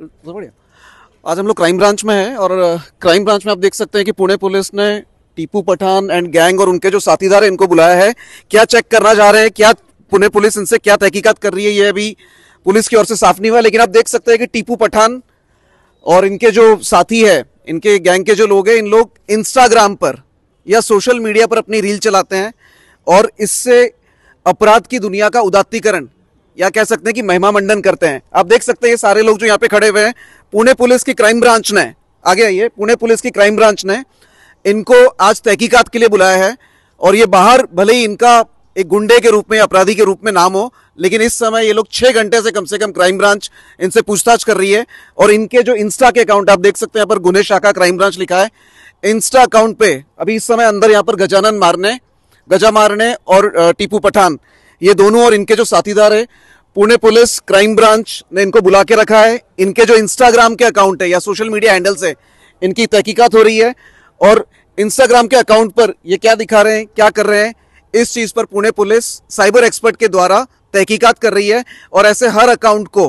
बढ़िया आज हम लोग क्राइम ब्रांच में हैं और क्राइम ब्रांच में आप देख सकते हैं कि पुणे पुलिस ने टीपू पठान एंड गैंग और उनके जो साथीदार हैं इनको बुलाया है क्या चेक करना चाह रहे हैं क्या पुणे पुलिस इनसे क्या तहकीकात कर रही है ये अभी पुलिस की ओर से साफ नहीं हुआ लेकिन आप देख सकते हैं कि टीपू पठान और इनके जो साथी है इनके गैंग के जो लोग हैं इन लोग इंस्टाग्राम पर या सोशल मीडिया पर अपनी रील चलाते हैं और इससे अपराध की दुनिया का उदात्तीकरण या कह सकते हैं कि महिमा मंडन करते हैं आप देख सकते हैं ये सारे लोग जो यहाँ पे खड़े हुए हैं पुणे पुलिस की क्राइम ब्रांच ने आगे आइए पुणे पुलिस की क्राइम ब्रांच ने इनको आज तहकीकात के लिए बुलाया है और ये बाहर भले ही इनका एक गुंडे के रूप में अपराधी के रूप में नाम हो लेकिन इस समय ये लोग छह घंटे से कम से कम क्राइम ब्रांच इनसे पूछताछ कर रही है और इनके जो इंस्टा के अकाउंट आप देख सकते हैं पर गुने शाखा क्राइम ब्रांच लिखा है इंस्टा अकाउंट पे अभी इस समय अंदर यहाँ पर गजानन मारने गजा मारने और टीपू पठान ये दोनों और इनके जो साथीदार है पुणे पुलिस क्राइम ब्रांच ने इनको बुला के रखा है इनके जो इंस्टाग्राम के अकाउंट है या सोशल मीडिया हैंडल्स है इनकी तहकीकात हो रही है और इंस्टाग्राम के अकाउंट पर ये क्या दिखा रहे हैं क्या कर रहे हैं इस चीज पर पुणे पुलिस साइबर एक्सपर्ट के द्वारा तहकीकात कर रही है और ऐसे हर अकाउंट को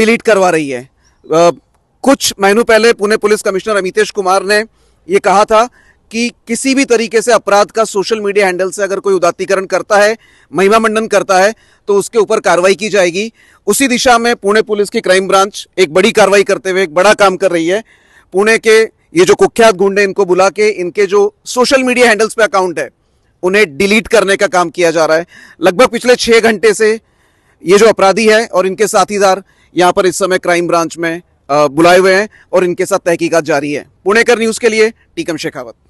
डिलीट करवा रही है कुछ महीनों पहले पुणे पुलिस कमिश्नर अमितेश कुमार ने ये कहा था कि किसी भी तरीके से अपराध का सोशल मीडिया हैंडल से अगर कोई उदात्तीकरण करता है महिमा मंडन करता है तो उसके ऊपर कार्रवाई की जाएगी उसी दिशा में पुणे पुलिस की क्राइम ब्रांच एक बड़ी कार्रवाई करते हुए एक बड़ा काम कर रही है पुणे के ये जो कुख्यात गुंडे इनको बुला के इनके जो सोशल मीडिया हैंडल्स पे अकाउंट है उन्हें डिलीट करने का काम किया जा रहा है लगभग पिछले छह घंटे से ये जो अपराधी है और इनके साथीदार यहाँ पर इस समय क्राइम ब्रांच में बुलाए हुए हैं और इनके साथ तहकीकात जारी है पुणेकर न्यूज़ के लिए टीकम शेखावत